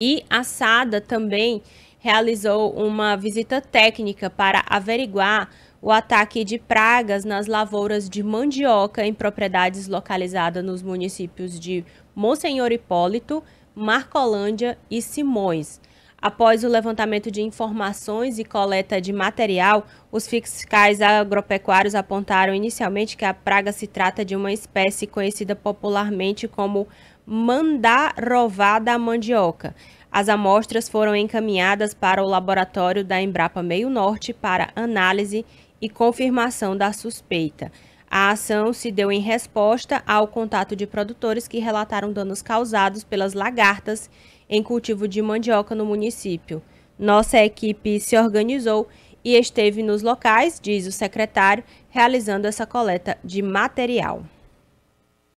E a SADA também realizou uma visita técnica para averiguar o ataque de pragas nas lavouras de mandioca em propriedades localizadas nos municípios de Monsenhor Hipólito, Marcolândia e Simões. Após o levantamento de informações e coleta de material, os fiscais agropecuários apontaram inicialmente que a praga se trata de uma espécie conhecida popularmente como mandarová da mandioca. As amostras foram encaminhadas para o laboratório da Embrapa Meio Norte para análise e confirmação da suspeita. A ação se deu em resposta ao contato de produtores que relataram danos causados pelas lagartas em cultivo de mandioca no município. Nossa equipe se organizou e esteve nos locais, diz o secretário, realizando essa coleta de material.